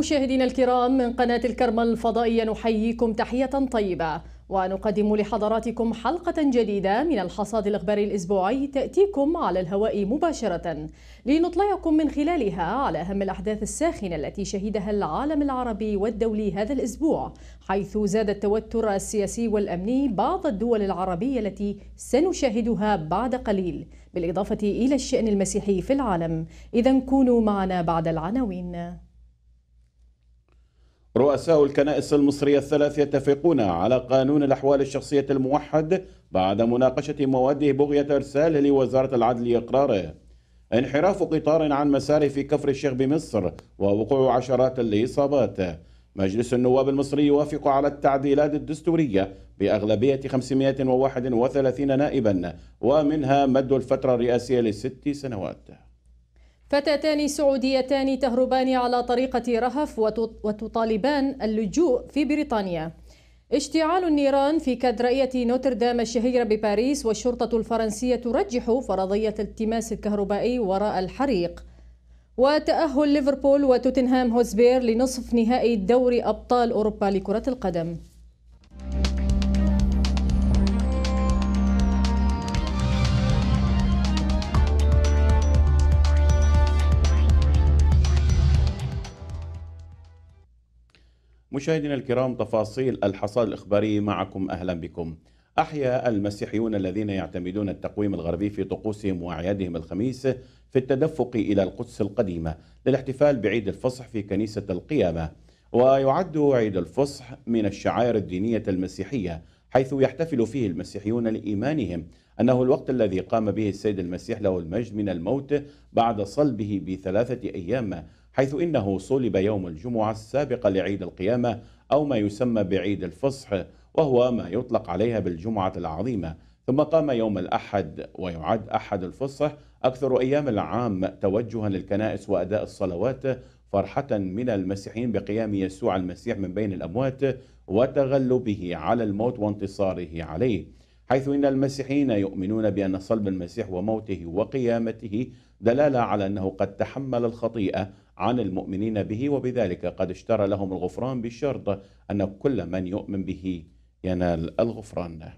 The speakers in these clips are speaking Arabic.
مشاهدينا الكرام من قناة الكرمة الفضائية نحييكم تحية طيبة ونقدم لحضراتكم حلقة جديدة من الحصاد الإخباري الأسبوعي تأتيكم على الهواء مباشرة لنطلعكم من خلالها على أهم الأحداث الساخنة التي شهدها العالم العربي والدولي هذا الأسبوع حيث زاد التوتر السياسي والأمني بعض الدول العربية التي سنشاهدها بعد قليل بالإضافة إلى الشأن المسيحي في العالم إذا كونوا معنا بعد العناوين رؤساء الكنائس المصرية الثلاث يتفقون على قانون الأحوال الشخصية الموحد بعد مناقشة مواده بغية إرساله لوزارة العدل لإقراره انحراف قطار عن مساره في كفر الشيخ بمصر ووقوع عشرات الإصابات مجلس النواب المصري يوافق على التعديلات الدستورية بأغلبية 531 نائبا ومنها مد الفترة الرئاسية لست سنوات فتاتان سعوديتان تهربان على طريقة رهف وتطالبان اللجوء في بريطانيا اشتعال النيران في كاتدرائية نوتردام الشهيرة بباريس والشرطة الفرنسية ترجح فرضية التماس الكهربائي وراء الحريق وتأهل ليفربول وتوتنهام هوزبير لنصف نهائي دوري أبطال أوروبا لكرة القدم مشاهدينا الكرام تفاصيل الحصاد الإخباري معكم أهلا بكم أحيا المسيحيون الذين يعتمدون التقويم الغربي في طقوسهم وأعيادهم الخميس في التدفق إلى القدس القديمة للاحتفال بعيد الفصح في كنيسة القيامة ويعد عيد الفصح من الشعائر الدينية المسيحية حيث يحتفل فيه المسيحيون لإيمانهم أنه الوقت الذي قام به السيد المسيح له المجد من الموت بعد صلبه بثلاثة أيام حيث إنه صلب يوم الجمعة السابقة لعيد القيامة أو ما يسمى بعيد الفصح وهو ما يطلق عليها بالجمعة العظيمة ثم قام يوم الأحد ويعد أحد الفصح أكثر أيام العام توجها للكنائس وأداء الصلوات فرحة من المسيحيين بقيام يسوع المسيح من بين الأموات وتغلبه على الموت وانتصاره عليه حيث إن المسيحيين يؤمنون بأن صلب المسيح وموته وقيامته دلالة على أنه قد تحمل الخطيئة عن المؤمنين به وبذلك قد اشترى لهم الغفران بشرط أن كل من يؤمن به ينال الغفران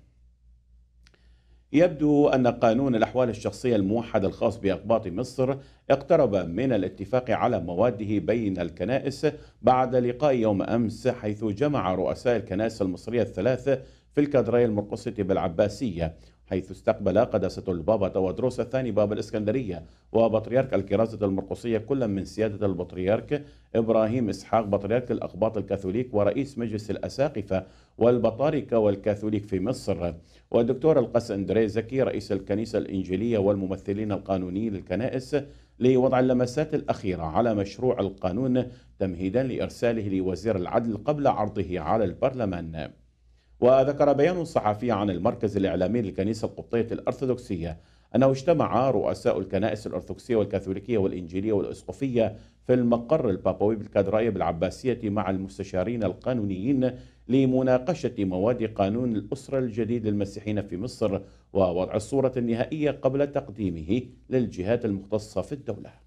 يبدو أن قانون الأحوال الشخصية الموحد الخاص بأقباط مصر اقترب من الاتفاق على مواده بين الكنائس بعد لقاء يوم أمس حيث جمع رؤساء الكنائس المصرية الثلاثة في الكادرية المرقصة بالعباسية حيث استقبل قداسة البابا تودروس الثاني باب الإسكندرية وبطريرك الكرازة المرقصية كل من سيادة البطريرك إبراهيم إسحاق بطريرك الأقباط الكاثوليك ورئيس مجلس الأساقفة والبطاركة والكاثوليك في مصر والدكتور القس أندري زكي رئيس الكنيسة الإنجيلية والممثلين القانونيين للكنائس لوضع اللمسات الأخيرة على مشروع القانون تمهيدا لإرساله لوزير العدل قبل عرضه على البرلمان وذكر بيان صحفي عن المركز الإعلامي للكنيسة القبطية الأرثوذكسية أنه اجتمع رؤساء الكنائس الأرثوذكسية والكاثوليكية والإنجيلية والإسقفية في المقر البابوي بالكادرائية بالعباسية مع المستشارين القانونيين لمناقشة مواد قانون الأسرة الجديد للمسيحيين في مصر ووضع الصورة النهائية قبل تقديمه للجهات المختصة في الدولة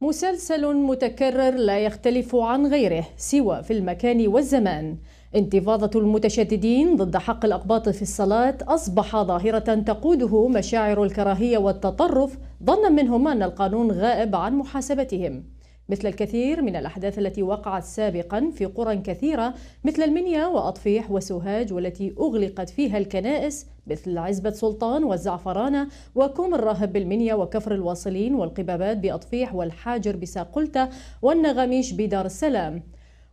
مسلسل متكرر لا يختلف عن غيره سوى في المكان والزمان انتفاضة المتشددين ضد حق الأقباط في الصلاة أصبح ظاهرة تقوده مشاعر الكراهية والتطرف ظنا منهم أن القانون غائب عن محاسبتهم مثل الكثير من الأحداث التي وقعت سابقا في قرى كثيرة مثل المنيا وأطفيح وسوهاج والتي أغلقت فيها الكنائس مثل عزبة سلطان والزعفرانة وكوم الراهب بالمنيا وكفر الواصلين والقبابات بأطفيح والحاجر بساقلتة والنغميش بدار السلام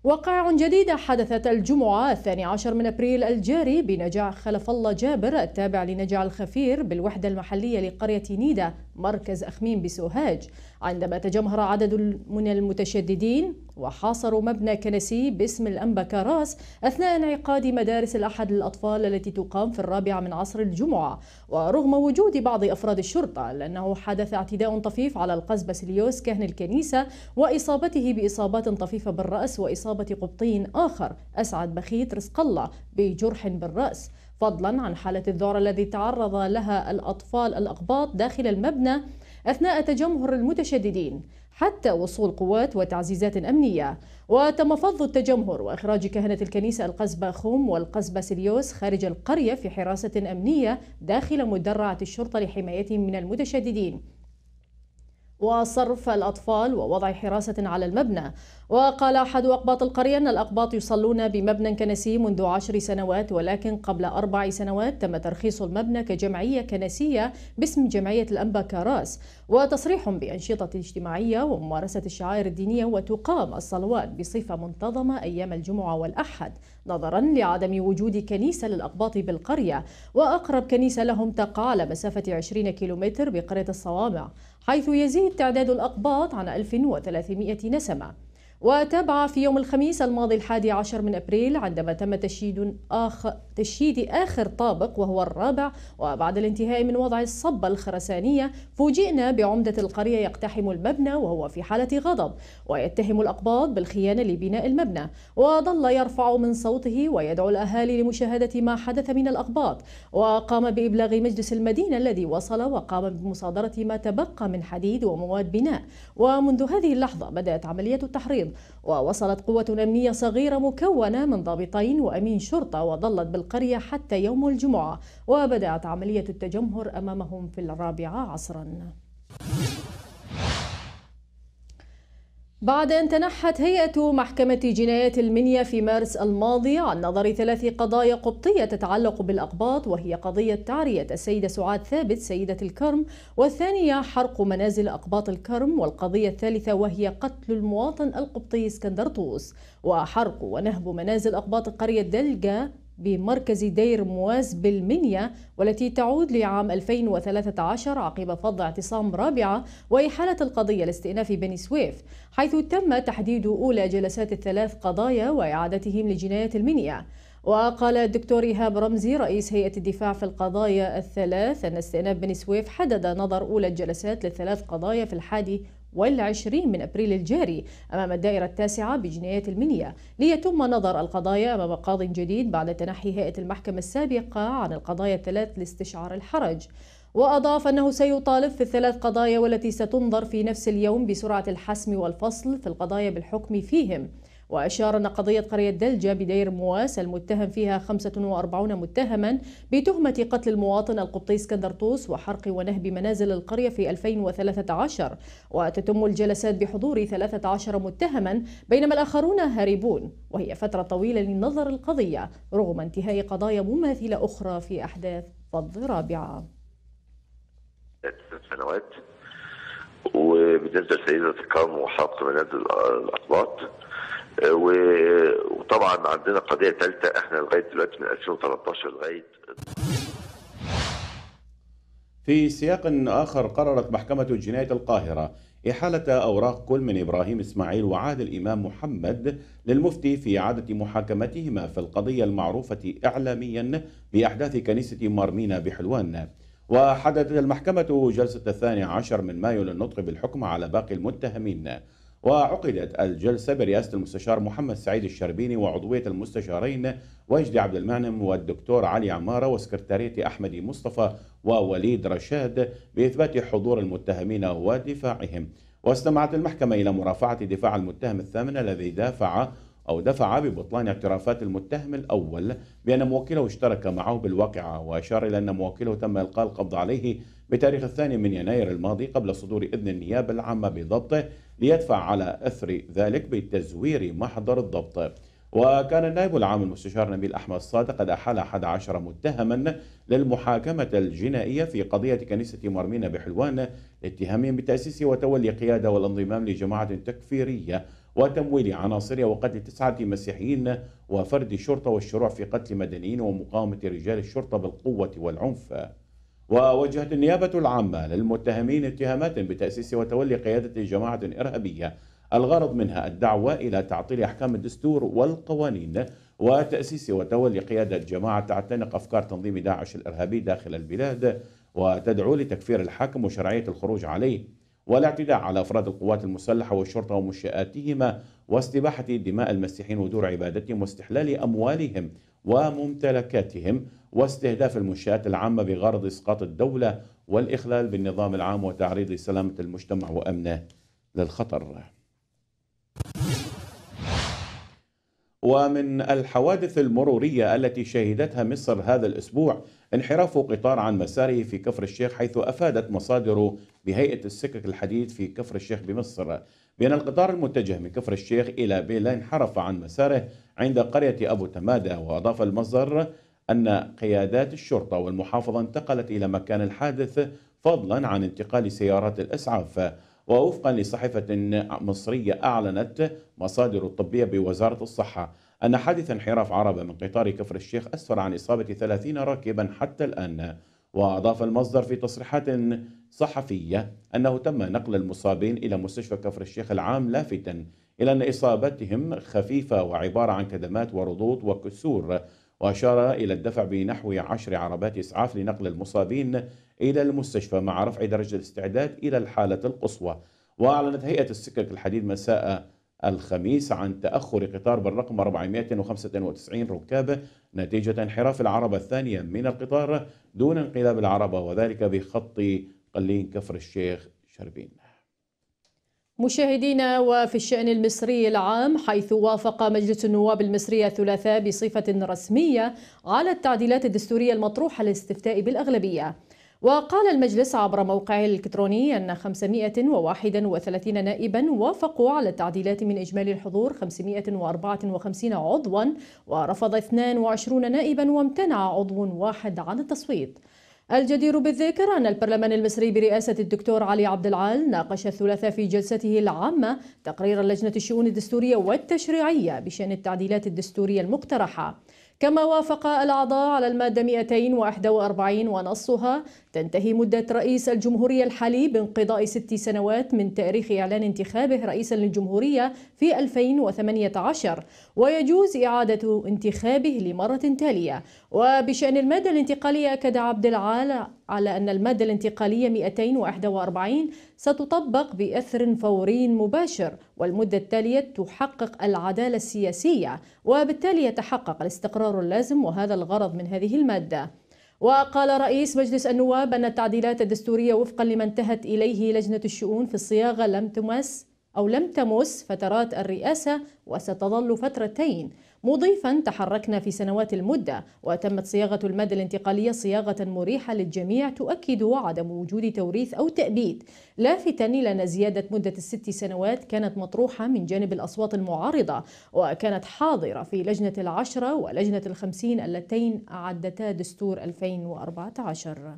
وقائع جديدة حدثت الجمعة الثاني عشر من أبريل الجاري بنجاع خلف الله جابر التابع لنجاع الخفير بالوحدة المحلية لقرية نيدا مركز أخميم بسوهاج عندما تجمهر عدد من المتشددين وحاصروا مبنى كنسي باسم الأنبا كاراس أثناء انعقاد مدارس الأحد للأطفال التي تقام في الرابعة من عصر الجمعة ورغم وجود بعض أفراد الشرطة لأنه حدث اعتداء طفيف على القزبة سليوس كاهن الكنيسة وإصابته بإصابات طفيفة بالرأس وإصابة قبطي آخر أسعد بخيت رزق الله بجرح بالرأس فضلا عن حالة الذعر الذي تعرض لها الأطفال الأقباط داخل المبنى أثناء تجمهر المتشددين حتى وصول قوات وتعزيزات أمنية وتم فض التجمهر وإخراج كهنة الكنيسة القزبة خوم والقزبة سليوس خارج القرية في حراسة أمنية داخل مدرعة الشرطة لحمايتهم من المتشددين وصرف الأطفال ووضع حراسة على المبنى وقال أحد أقباط القرية أن الأقباط يصلون بمبنى كنسي منذ عشر سنوات ولكن قبل أربع سنوات تم ترخيص المبنى كجمعية كنسية باسم جمعية الأنبا كاراس وتصريح بأنشطة اجتماعية وممارسة الشعائر الدينية وتقام الصلوات بصفة منتظمة أيام الجمعة والأحد نظرا لعدم وجود كنيسة للأقباط بالقرية وأقرب كنيسة لهم تقع على مسافة 20 كيلومتر بقرية الصوامع حيث يزيد تعداد الأقباط عن 1300 نسمة وتابع في يوم الخميس الماضي الحادي عشر من أبريل عندما تم تشييد آخر تشييد آخر طابق وهو الرابع وبعد الانتهاء من وضع الصبة الخرسانية فوجئنا بعمدة القرية يقتحم المبنى وهو في حالة غضب ويتهم الأقباط بالخيانة لبناء المبنى وظل يرفع من صوته ويدعو الأهالي لمشاهدة ما حدث من الأقباط وقام بإبلاغ مجلس المدينة الذي وصل وقام بمصادرة ما تبقى من حديد ومواد بناء ومنذ هذه اللحظة بدأت عملية التحريض التنقيب ووصلت قوة أمنية صغيرة مكونة من ضابطين وأمين شرطة وظلت بالقرية حتى يوم الجمعة وبدأت عملية التجمهر أمامهم في الرابعة عصراً بعد أن تنحت هيئة محكمة جنايات المنيا في مارس الماضي عن نظر ثلاث قضايا قبطية تتعلق بالأقباط وهي قضية تعرية السيدة سعاد ثابت سيدة الكرم والثانية حرق منازل أقباط الكرم والقضية الثالثة وهي قتل المواطن القبطي اسكندر طوس وحرق ونهب منازل أقباط قرية دلجا بمركز دير مواز بالمنيا والتي تعود لعام 2013 عقب فض اعتصام رابعة وإحالة القضية لاستئناف بني سويف حيث تم تحديد أولى جلسات الثلاث قضايا وإعادتهم لجناية المنيا وقال الدكتور إيهاب رمزي رئيس هيئة الدفاع في القضايا الثلاث أن استئناف بني سويف حدد نظر أولى الجلسات للثلاث قضايا في الحادي والعشرين من أبريل الجاري أمام الدائرة التاسعة بجناية المنيا ليتم نظر القضايا أمام قاض جديد بعد تنحي هيئة المحكمة السابقة عن القضايا الثلاث لاستشعار الحرج وأضاف أنه سيطالب في الثلاث قضايا والتي ستنظر في نفس اليوم بسرعة الحسم والفصل في القضايا بالحكم فيهم وأشار أن قضية قرية دلجة بدير مواس المتهم فيها 45 متهما بتهمة قتل المواطن القبطي اسكندر طوس وحرق ونهب منازل القرية في 2013 وتتم الجلسات بحضور 13 متهما بينما الآخرون هاربون وهي فترة طويلة لنظر القضية رغم انتهاء قضايا مماثلة أخرى في أحداث فض رابعة سنوات وبالنسبه لسيده تكرم وحط منازل الأطباط آه، وطبعا عندنا قضيه ثالثه احنا لغايه دلوقتي من 2013 لغايه في سياق آخر قررت محكمة جناية القاهرة إحالة أوراق كل من إبراهيم إسماعيل وعادل إمام محمد للمفتي في إعادة محاكمتهما في القضية المعروفة إعلاميا بأحداث كنيسة مارمينا بحلوان وحددت المحكمة جلسة الثاني عشر من مايو للنطق بالحكم على باقي المتهمين وعقدت الجلسة برئاسة المستشار محمد سعيد الشربيني وعضوية المستشارين وجدي عبد المعنم والدكتور علي عمارة وسكرتارية أحمد مصطفى ووليد رشاد بإثبات حضور المتهمين ودفاعهم واستمعت المحكمة إلى مرافعة دفاع المتهم الثامن الذي دافع أو دفع ببطلان اعترافات المتهم الأول بأن موكله اشترك معه بالواقعة وأشار إلى أن موكله تم إلقاء القبض عليه بتاريخ الثاني من يناير الماضي قبل صدور إذن النيابة العامة بضبطه ليدفع على أثر ذلك بتزوير محضر الضبط وكان النائب العام المستشار نبيل أحمد صادق قد أحال 11 متهما للمحاكمة الجنائية في قضية كنيسة مرمينة بحلوان لاتهامهم بتأسيس وتولي قيادة والانضمام لجماعة تكفيرية وتمويل عناصرها وقتل تسعة مسيحيين وفرد الشرطة والشروع في قتل مدنيين ومقاومة رجال الشرطة بالقوة والعنف ووجهت النيابة العامة للمتهمين اتهامات بتأسيس وتولي قيادة جماعة إرهابية الغرض منها الدعوة إلى تعطيل أحكام الدستور والقوانين وتأسيس وتولي قيادة جماعة تعتنق أفكار تنظيم داعش الإرهابي داخل البلاد وتدعو لتكفير الحاكم وشرعية الخروج عليه والاعتداء على أفراد القوات المسلحة والشرطة ومنشآتهما واستباحة دماء المسيحيين ودور عبادتهم واستحلال أموالهم وممتلكاتهم واستهداف المنشآت العامة بغرض إسقاط الدولة والإخلال بالنظام العام وتعريض سلامة المجتمع وأمنه للخطر ومن الحوادث المرورية التي شهدتها مصر هذا الأسبوع انحراف قطار عن مساره في كفر الشيخ حيث أفادت مصادر بهيئة السكك الحديد في كفر الشيخ بمصر بأن القطار المتجه من كفر الشيخ إلى بيلا انحرف عن مساره عند قرية أبو تمادة وأضاف المصدر أن قيادات الشرطة والمحافظة انتقلت إلى مكان الحادث فضلا عن انتقال سيارات الإسعاف ووفقا لصحيفة مصرية أعلنت مصادر الطبية بوزارة الصحة أن حادث انحراف عربة من قطار كفر الشيخ أسفر عن إصابة 30 راكبا حتى الآن وأضاف المصدر في تصريحات صحفية أنه تم نقل المصابين إلى مستشفى كفر الشيخ العام لافتا إلى أن إصابتهم خفيفة وعبارة عن كدمات ورضوط وكسور وأشار إلى الدفع بنحو عشر عربات إسعاف لنقل المصابين إلى المستشفى مع رفع درجة الاستعداد إلى الحالة القصوى وأعلنت هيئة السكك الحديد مساء الخميس عن تأخر قطار بالرقم 495 ركاب نتيجة انحراف العربة الثانية من القطار دون انقلاب العربة وذلك بخط قلين كفر الشيخ شربين مشاهدينا وفي الشأن المصري العام حيث وافق مجلس النواب المصري الثلاثاء بصفة رسمية على التعديلات الدستورية المطروحة للاستفتاء بالأغلبية وقال المجلس عبر موقعه الإلكتروني أن 531 نائبا وافقوا على التعديلات من إجمالي الحضور 554 عضوا ورفض 22 نائبا وامتنع عضو واحد عن التصويت الجدير بالذكر أن البرلمان المصري برئاسة الدكتور علي عبد العال ناقش الثلاثاء في جلسته العامة تقرير لجنة الشؤون الدستورية والتشريعية بشأن التعديلات الدستورية المقترحة كما وافق الأعضاء على المادة 241 ونصها تنتهي مدة رئيس الجمهورية الحالي بانقضاء ست سنوات من تاريخ إعلان انتخابه رئيسا للجمهورية في 2018 ويجوز إعادة انتخابه لمرة تالية وبشأن المادة الانتقالية أكد عبد العال على أن المادة الانتقالية 241 ستطبق بأثر فوري مباشر والمدة التالية تحقق العدالة السياسية وبالتالي يتحقق الاستقرار اللازم وهذا الغرض من هذه المادة وقال رئيس مجلس النواب أن التعديلات الدستورية وفقا لما انتهت إليه لجنة الشؤون في الصياغة لم تمس أو لم تمس فترات الرئاسة وستظل فترتين مضيفا تحركنا في سنوات المدة وتمت صياغة المادة الانتقالية صياغة مريحة للجميع تؤكد عدم وجود توريث أو تأبيد لافتا إلى أن زيادة مدة الست سنوات كانت مطروحة من جانب الأصوات المعارضة وكانت حاضرة في لجنة العشرة ولجنة الخمسين اللتين أعدتا دستور 2014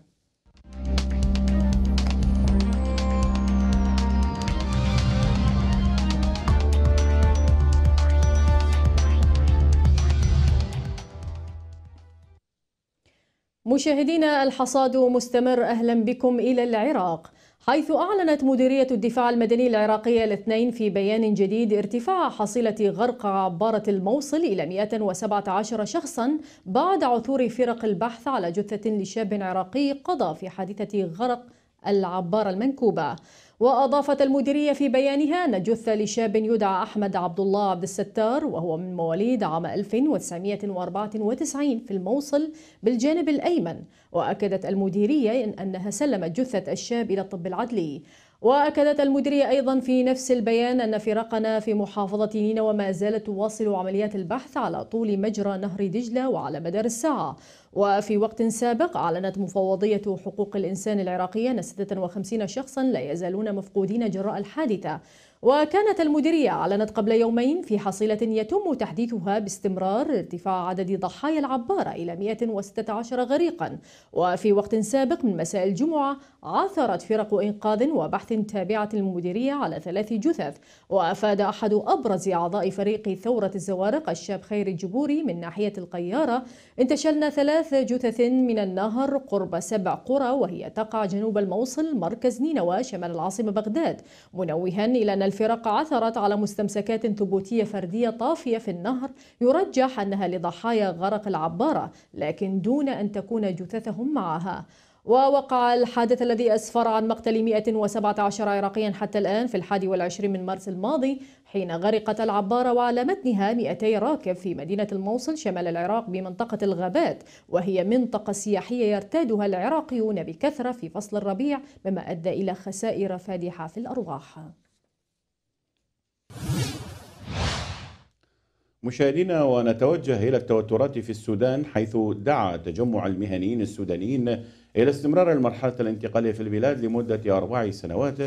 مشاهدينا الحصاد مستمر أهلا بكم إلى العراق حيث أعلنت مديرية الدفاع المدني العراقية الاثنين في بيان جديد ارتفاع حصيلة غرق عبارة الموصل إلى 117 شخصا بعد عثور فرق البحث على جثة لشاب عراقي قضى في حادثة غرق العبارة المنكوبة وأضافت المديرية في بيانها أن جثة لشاب يدعى أحمد عبد الله عبد الستار وهو من مواليد عام 1994 في الموصل بالجانب الأيمن وأكدت المديرية أنها سلمت جثة الشاب إلى الطب العدلي وأكدت المديرية أيضا في نفس البيان أن فرقنا في محافظة نينوى ما زالت تواصل عمليات البحث على طول مجرى نهر دجلة وعلى مدار الساعة وفي وقت سابق أعلنت مفوضية حقوق الإنسان العراقية أن 56 شخصا لا يزالون مفقودين جراء الحادثة وكانت المديرية أعلنت قبل يومين في حصيلة يتم تحديثها باستمرار ارتفاع عدد ضحايا العبارة إلى 116 غريقا وفي وقت سابق من مساء الجمعة عثرت فرق إنقاذ وبحث تابعة المديرية على ثلاث جثث وأفاد أحد أبرز أعضاء فريق ثورة الزوارق الشاب خير الجبوري من ناحية القيارة انتشلنا ثلاث جثث من النهر قرب سبع قرى وهي تقع جنوب الموصل مركز نينوى شمال العاصمة بغداد منوها إلى أن الفرق عثرت على مستمسكات ثبوتية فردية طافية في النهر يرجح أنها لضحايا غرق العبارة لكن دون أن تكون جثثهم معها ووقع الحادث الذي أسفر عن مقتل 117 عراقيا حتى الآن في الحادي والعشرين من مارس الماضي حين غرقت العبارة وعلى متنها 200 راكب في مدينة الموصل شمال العراق بمنطقة الغابات وهي منطقة سياحية يرتادها العراقيون بكثرة في فصل الربيع مما أدى إلى خسائر فادحة في الأرواح مشاهدينا ونتوجه إلى التوترات في السودان حيث دعا تجمع المهنيين السودانيين إلى استمرار المرحلة الانتقالية في البلاد لمدة أربع سنوات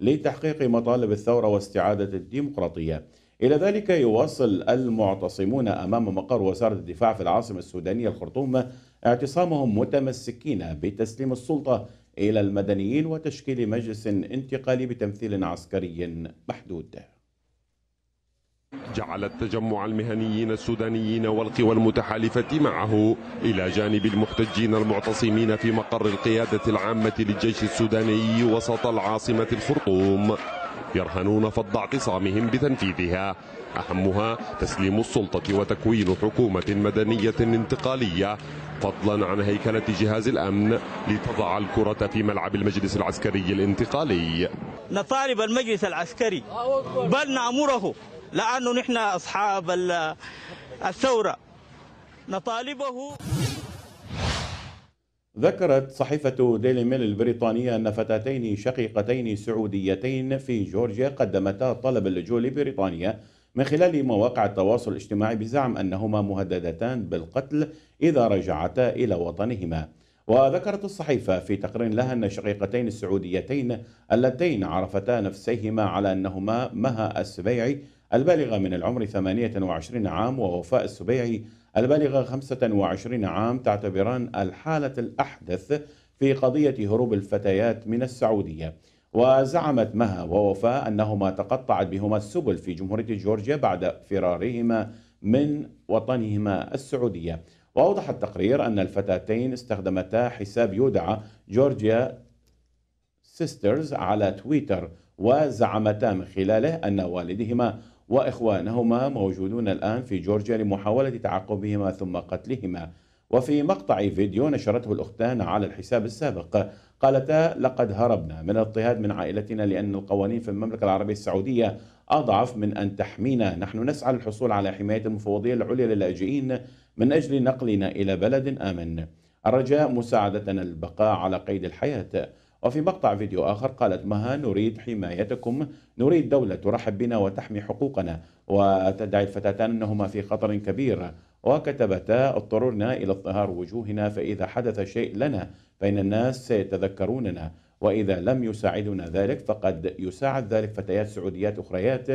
لتحقيق مطالب الثورة واستعادة الديمقراطية إلى ذلك يواصل المعتصمون أمام مقر وزارة الدفاع في العاصمة السودانية الخرطوم اعتصامهم متمسكين بتسليم السلطة إلى المدنيين وتشكيل مجلس انتقالي بتمثيل عسكري محدود جعلت تجمع المهنيين السودانيين والقوى المتحالفة معه إلى جانب المحتجين المعتصمين في مقر القيادة العامة للجيش السوداني وسط العاصمة الخرطوم يرهنون فض اعتصامهم بتنفيذها أهمها تسليم السلطة وتكوين حكومة مدنية انتقالية فضلا عن هيكلة جهاز الأمن لتضع الكرة في ملعب المجلس العسكري الانتقالي نطالب المجلس العسكري بل نأمره لأنه نحن أصحاب الثورة نطالبه ذكرت صحيفة ديلي ميل البريطانية أن فتاتين شقيقتين سعوديتين في جورجيا قدمتا طلب اللجوء لبريطانيا من خلال مواقع التواصل الاجتماعي بزعم أنهما مهددتان بالقتل إذا رجعتا إلى وطنهما وذكرت الصحيفة في تقرير لها أن الشقيقتين السعوديتين اللتين عرفتا نفسيهما على أنهما مها السبيعي البالغة من العمر 28 عام ووفاء السبيعي البالغة 25 عام تعتبران الحالة الأحدث في قضية هروب الفتيات من السعودية وزعمت مها ووفاء أنهما تقطعت بهما السبل في جمهورية جورجيا بعد فرارهما من وطنهما السعودية وأوضح التقرير أن الفتاتين استخدمتا حساب يدعى جورجيا سيسترز على تويتر وزعمتا من خلاله أن والدهما وإخوانهما موجودون الآن في جورجيا لمحاولة تعقبهما ثم قتلهما وفي مقطع فيديو نشرته الأختان على الحساب السابق قالتا لقد هربنا من الاضطهاد من عائلتنا لأن القوانين في المملكة العربية السعودية أضعف من أن تحمينا نحن نسعى للحصول على حماية المفوضية العليا للاجئين من أجل نقلنا إلى بلد آمن الرجاء مساعدتنا البقاء على قيد الحياة وفي مقطع فيديو آخر قالت مها نريد حمايتكم نريد دولة ترحب بنا وتحمي حقوقنا وتدعي الفتاتان أنهما في خطر كبير وكتبتا اضطررنا إلى اظهار وجوهنا فإذا حدث شيء لنا فإن الناس سيتذكروننا وإذا لم يساعدنا ذلك فقد يساعد ذلك فتيات سعوديات أخريات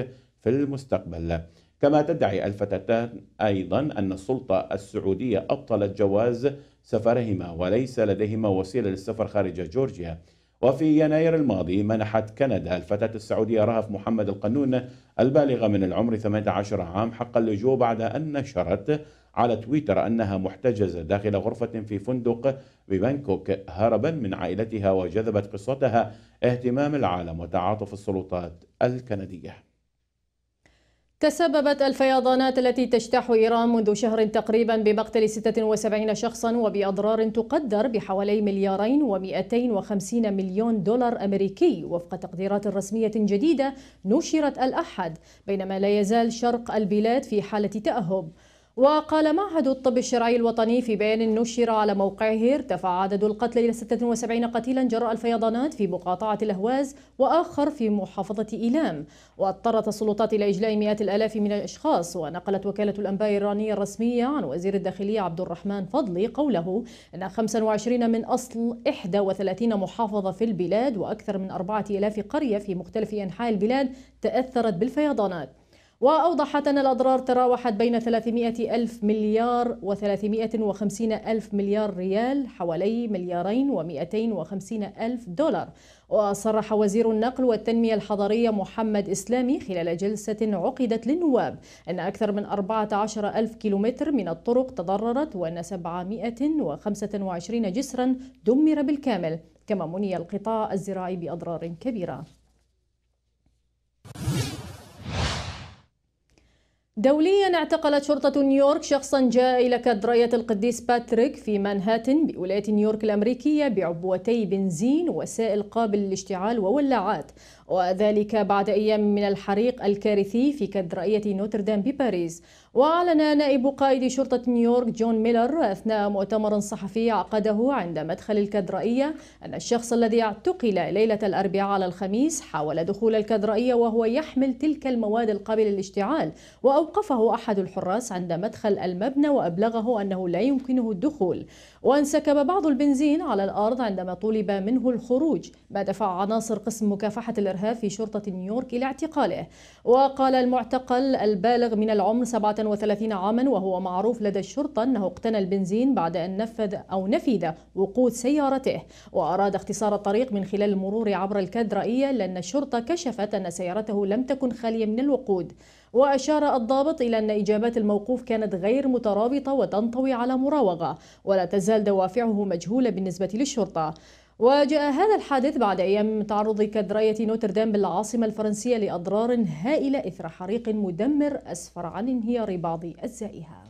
في المستقبل كما تدعي الفتاتان أيضا أن السلطة السعودية أبطلت جواز سفرهما وليس لديهما وسيلة للسفر خارج جورجيا وفي يناير الماضي منحت كندا الفتاة السعودية رهف محمد القنون البالغة من العمر 18 عام حق اللجوء بعد أن نشرت على تويتر أنها محتجزة داخل غرفة في فندق ببانكوك هربا من عائلتها وجذبت قصتها اهتمام العالم وتعاطف السلطات الكندية تسببت الفيضانات التي تجتاح إيران منذ شهر تقريبا بمقتل 76 شخصا وبأضرار تقدر بحوالي مليارين و250 مليون دولار أمريكي وفق تقديرات رسمية جديدة نشرت الأحد بينما لا يزال شرق البلاد في حالة تأهب وقال معهد الطب الشرعي الوطني في بيان نشر على موقعه ارتفع عدد القتلى إلى 76 قتيلا جراء الفيضانات في مقاطعة الأهواز وآخر في محافظة إيلام واضطرت السلطات إلى إجلاء مئات الآلاف من الأشخاص ونقلت وكالة الأنباء الإيرانية الرسمية عن وزير الداخلية عبد الرحمن فضلي قوله أن 25 من أصل 31 محافظة في البلاد وأكثر من 4000 قرية في مختلف أنحاء البلاد تأثرت بالفيضانات وأوضحت أن الأضرار تراوحت بين 300 ألف مليار و350 ألف مليار ريال حوالي مليارين و250 ألف دولار وصرح وزير النقل والتنمية الحضرية محمد إسلامي خلال جلسة عقدت للنواب أن أكثر من 14 ألف كيلومتر من الطرق تضررت وأن 725 جسرا دمر بالكامل كما مني القطاع الزراعي بأضرار كبيرة دوليا اعتقلت شرطة نيويورك شخصا جاء إلى كدرية القديس باتريك في مانهاتن بولاية نيويورك الأمريكية بعبوتي بنزين وسائل قابل للاشتعال وولاعات وذلك بعد أيام من الحريق الكارثي في كاتدرائية نوتردام بباريس وأعلن نائب قائد شرطة نيويورك جون ميلر أثناء مؤتمر صحفي عقده عند مدخل الكاتدرائية أن الشخص الذي اعتقل ليلة الأربعاء على الخميس حاول دخول الكاتدرائية وهو يحمل تلك المواد القابلة للاشتعال وأوقفه أحد الحراس عند مدخل المبنى وأبلغه أنه لا يمكنه الدخول وانسكب بعض البنزين على الأرض عندما طلب منه الخروج ما دفع عناصر قسم مكافحة الإرهاب في شرطة نيويورك إلى اعتقاله وقال المعتقل البالغ من العمر 37 عاما وهو معروف لدى الشرطة أنه اقتنى البنزين بعد أن نفذ أو نفذ وقود سيارته وأراد اختصار الطريق من خلال المرور عبر الكادرائيه لأن الشرطة كشفت أن سيارته لم تكن خالية من الوقود وأشار الضابط إلى أن إجابات الموقوف كانت غير مترابطة وتنطوي على مراوغة ولا تزال دوافعه مجهولة بالنسبة للشرطة وجاء هذا الحادث بعد أيام تعرض كدراية نوتردام بالعاصمة الفرنسية لأضرار هائلة إثر حريق مدمر أسفر عن انهيار بعض أجزائها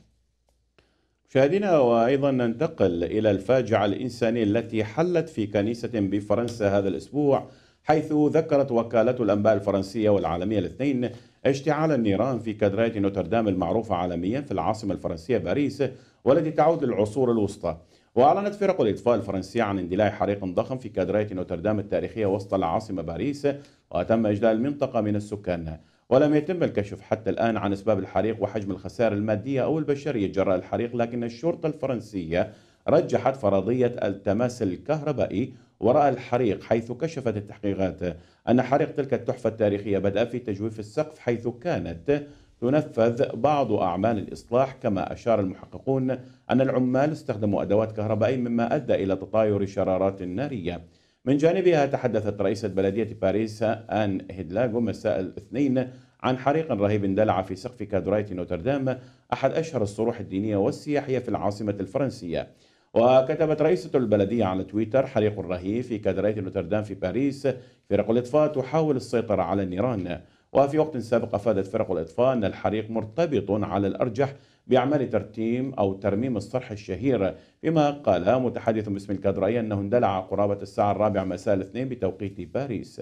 مشاهدينا وأيضا ننتقل إلى الفاجعة الإنسانية التي حلت في كنيسة بفرنسا هذا الأسبوع حيث ذكرت وكالة الأنباء الفرنسية والعالمية الاثنين اشتعال النيران في كاتدرائية نوتردام المعروفة عالميا في العاصمة الفرنسية باريس والتي تعود للعصور الوسطى وأعلنت فرق الإطفاء الفرنسية عن اندلاع حريق ضخم في كاتدرائية نوتردام التاريخية وسط العاصمة باريس وتم إجلاء المنطقة من السكان ولم يتم الكشف حتى الآن عن أسباب الحريق وحجم الخسائر المادية أو البشرية جراء الحريق لكن الشرطة الفرنسية رجحت فرضية التماس الكهربائي وراء الحريق حيث كشفت التحقيقات أن حريق تلك التحفة التاريخية بدأ في تجويف السقف حيث كانت تنفذ بعض أعمال الإصلاح كما أشار المحققون أن العمال استخدموا أدوات كهربائية مما أدى إلى تطاير شرارات نارية من جانبها تحدثت رئيسة بلدية باريس آن هيدلاغو مساء الاثنين عن حريق رهيب اندلع في سقف كاتدرائية نوتردام أحد أشهر الصروح الدينية والسياحية في العاصمة الفرنسية وكتبت رئيسة البلدية على تويتر حريق رهيب في كاتدرائية نوتردام في باريس فرق الإطفاء تحاول السيطرة على النيران وفي وقت سابق أفادت فرق الإطفاء أن الحريق مرتبط على الأرجح بأعمال ترتيم أو ترميم الصرح الشهير بما قال متحدث باسم الكادرائية أنه اندلع قرابة الساعة الرابعة مساء الاثنين بتوقيت باريس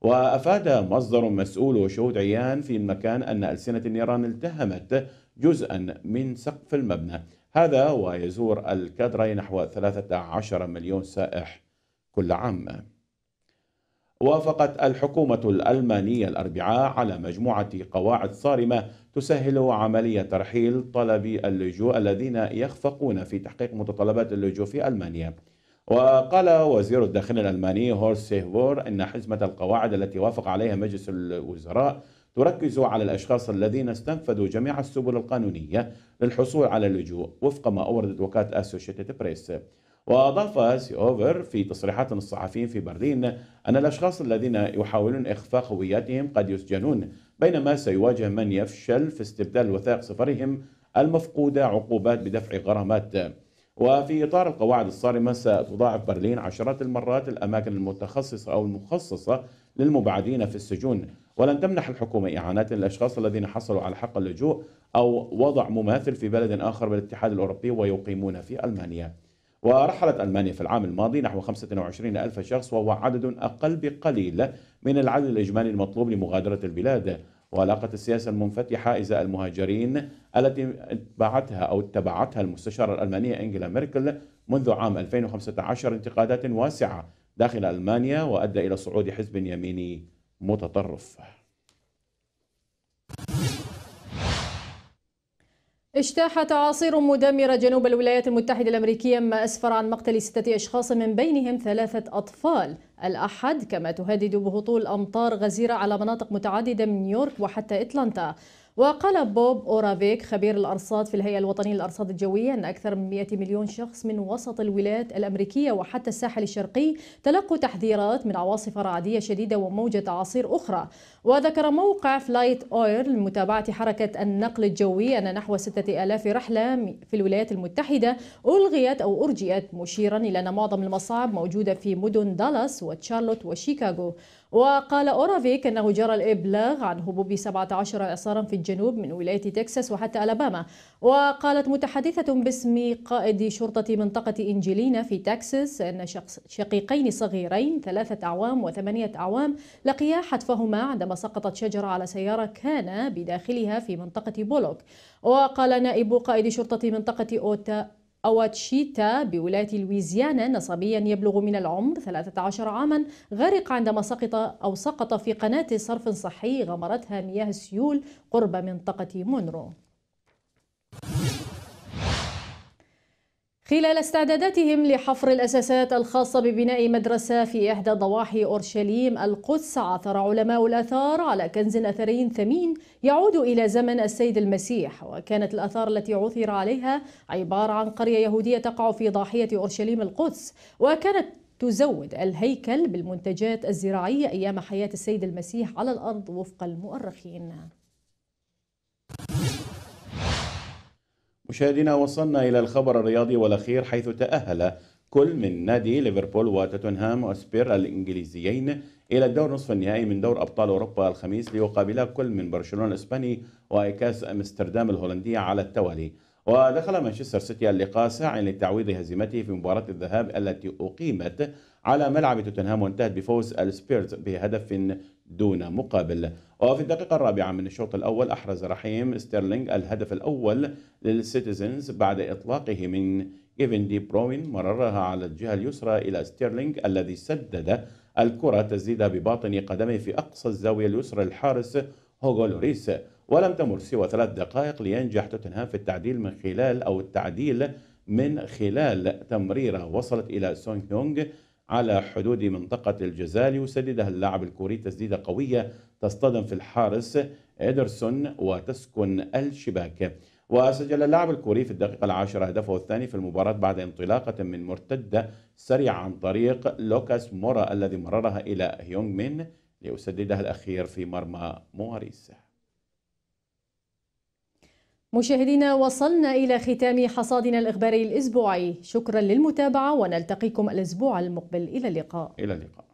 وأفاد مصدر مسؤول وشهود عيان في المكان أن ألسنة النيران التهمت جزءا من سقف المبنى هذا ويزور الكادري نحو 13 مليون سائح كل عام وافقت الحكومة الألمانية الأربعاء على مجموعة قواعد صارمة تسهل عملية ترحيل طلبي اللجوء الذين يخفقون في تحقيق متطلبات اللجوء في ألمانيا وقال وزير الداخلية الألماني هورس سيهور أن حزمة القواعد التي وافق عليها مجلس الوزراء تركز على الأشخاص الذين استنفذوا جميع السبل القانونية للحصول على اللجوء وفق ما أوردت وكالة أسوشيتد بريس وأضاف سيوفر في تصريحات الصحفيين في برلين أن الأشخاص الذين يحاولون إخفاء هوياتهم قد يسجنون بينما سيواجه من يفشل في استبدال وثائق سفرهم المفقودة عقوبات بدفع غرامات وفي إطار القواعد الصارمة ستضاعف برلين عشرات المرات الأماكن المتخصصة أو المخصصة للمبعدين في السجون ولن تمنح الحكومة إعانات للأشخاص الذين حصلوا على حق اللجوء أو وضع مماثل في بلد آخر بالاتحاد الأوروبي ويقيمون في ألمانيا ورحلت ألمانيا في العام الماضي نحو 25 ألف شخص وهو عدد أقل بقليل من العدد الإجمالي المطلوب لمغادرة البلاد وعلاقة السياسة المنفتحة إزاء المهاجرين التي اتبعتها أو اتبعتها المستشارة الألمانية إنجلا ميركل منذ عام 2015 انتقادات واسعة داخل ألمانيا وأدى إلى صعود حزب يميني متطرف اجتاحت عاصير مدمرة جنوب الولايات المتحدة الأمريكية ما أسفر عن مقتل ستة أشخاص من بينهم ثلاثة أطفال الأحد كما تهدد بهطول أمطار غزيرة على مناطق متعددة من نيويورك وحتى إتلانتا وقال بوب أورافيك خبير الأرصاد في الهيئة الوطنية للأرصاد الجوية أن أكثر من 100 مليون شخص من وسط الولايات الأمريكية وحتى الساحل الشرقي تلقوا تحذيرات من عواصف رعدية شديدة وموجة أعاصير أخرى وذكر موقع فلايت أوير لمتابعة حركة النقل الجوي أن نحو 6000 رحلة في الولايات المتحدة ألغيت أو أرجئت مشيرا إلى أن معظم المصاعب موجودة في مدن دالاس وتشارلوت وشيكاغو وقال أورافيك أنه جرى الإبلاغ عن هبوب 17 إعصارا في الجنوب من ولاية تكساس وحتى ألاباما وقالت متحدثة باسم قائد شرطة منطقة إنجلينا في تكساس أن شخص شقيقين صغيرين ثلاثة أعوام وثمانية أعوام لقيا حتفهما عندما سقطت شجرة على سيارة كان بداخلها في منطقة بولوك وقال نائب قائد شرطة منطقة أوتا أواتشيتا بولاية لويزيانا نصبيا يبلغ من العمر 13 عاما غرق عندما سقط أو سقط في قناة صرف صحي غمرتها مياه السيول قرب منطقة مونرو خلال استعداداتهم لحفر الأساسات الخاصة ببناء مدرسة في إحدى ضواحي أورشليم القدس عثر علماء الأثار على كنز أثري ثمين يعود إلى زمن السيد المسيح وكانت الأثار التي عثر عليها عبارة عن قرية يهودية تقع في ضاحية أورشليم القدس وكانت تزود الهيكل بالمنتجات الزراعية أيام حياة السيد المسيح على الأرض وفق المؤرخين مشاهدينا وصلنا إلى الخبر الرياضي والأخير حيث تأهل كل من نادي ليفربول وتوتنهام وسبير الإنجليزيين إلى الدور نصف النهائي من دور أبطال أوروبا الخميس ليقابلا كل من برشلونة الإسباني وإيكاس أمستردام الهولندية على التوالي ودخل مانشستر سيتي اللقاء ساعيا لتعويض هزيمته في مباراة الذهاب التي أقيمت على ملعب توتنهام وانتهت بفوز السبيرز بهدف دون مقابل وفي الدقيقة الرابعة من الشوط الأول أحرز رحيم ستيرلينج الهدف الأول للسيتيزنز بعد إطلاقه من كيفن دي بروين مررها على الجهة اليسرى إلى ستيرلينج الذي سدد الكرة تزيد بباطن قدمه في أقصى الزاوية اليسرى الحارس هوغو لوريس ولم تمر سوى ثلاث دقائق لينجح توتنهام في التعديل من خلال أو التعديل من خلال تمريرة وصلت إلى سونغ يونغ على حدود منطقة الجزال يسددها اللاعب الكوري تسديدة قوية تصطدم في الحارس إيدرسون وتسكن الشباك وسجل اللاعب الكوري في الدقيقة العاشرة هدفه الثاني في المباراة بعد انطلاقة من مرتدة سريعة عن طريق لوكاس مورا الذي مررها إلى هيونغ مين ليسددها الأخير في مرمى مواريس مشاهدينا وصلنا إلى ختام حصادنا الإخباري الأسبوعي شكرا للمتابعة ونلتقيكم الأسبوع المقبل إلى اللقاء إلى اللقاء